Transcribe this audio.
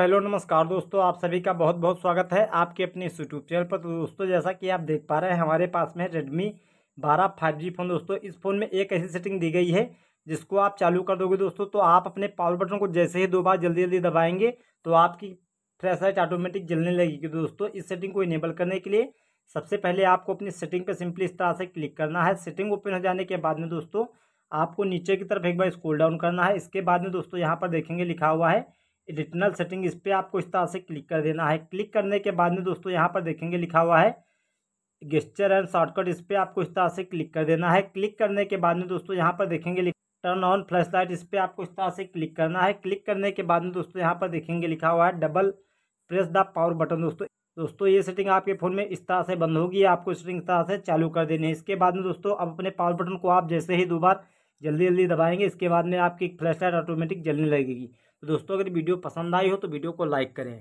hello नमस्कार दोस्तों आप सभी का बहुत बहुत स्वागत है आपके अपने इस यूट्यूब चैनल पर तो दोस्तों जैसा कि आप देख पा रहे हैं हमारे पास में रेडमी 12 जी फ़ोन दोस्तों इस फ़ोन में एक ऐसी सेटिंग दी गई है जिसको आप चालू कर दोगे दोस्तों तो आप अपने पावर बटन को जैसे ही दो बार जल्दी जल्दी दबाएंगे तो आपकी फ्रेश लाइट ऑटोमेटिक जलने लगेगी दोस्तों इस सेटिंग को इनेबल करने के लिए सबसे पहले आपको अपनी सेटिंग पर सिंपली इस तरह से क्लिक करना है सेटिंग ओपन हो जाने के बाद में दोस्तों आपको नीचे की तरफ एक बार स्कोल डाउन करना है इसके बाद में दोस्तों यहाँ पर देखेंगे लिखा हुआ है एडिशनल सेटिंग इस पर आपको इस तरह से क्लिक कर देना है क्लिक करने के बाद में दोस्तों यहाँ पर देखेंगे लिखा हुआ है गेस्चर एंड शॉर्टकट इस पर आपको इस तरह से क्लिक कर देना है क्लिक करने के बाद में दोस्तों यहाँ पर देखेंगे टर्न ऑन फ्लैश लाइट इस पर आपको इस तरह से क्लिक करना है क्लिक करने के बाद में दोस्तों यहाँ पर देखेंगे लिखा हुआ है double press the power button दोस्तों दोस्तों ये सेटिंग आपके फ़ोन में इस तरह से बंद होगी आपको सेटिंग इस तरह से चालू कर देनी है इसके बाद में दोस्तों अब अपने पावर बटन को आप जैसे ही दो बार जल्दी जल्दी दबाएंगे इसके बाद में आपकी फ्लैश लाइट ऑटोमेटिक जलने लगेगी तो दोस्तों अगर वीडियो पसंद आई हो तो वीडियो को लाइक करें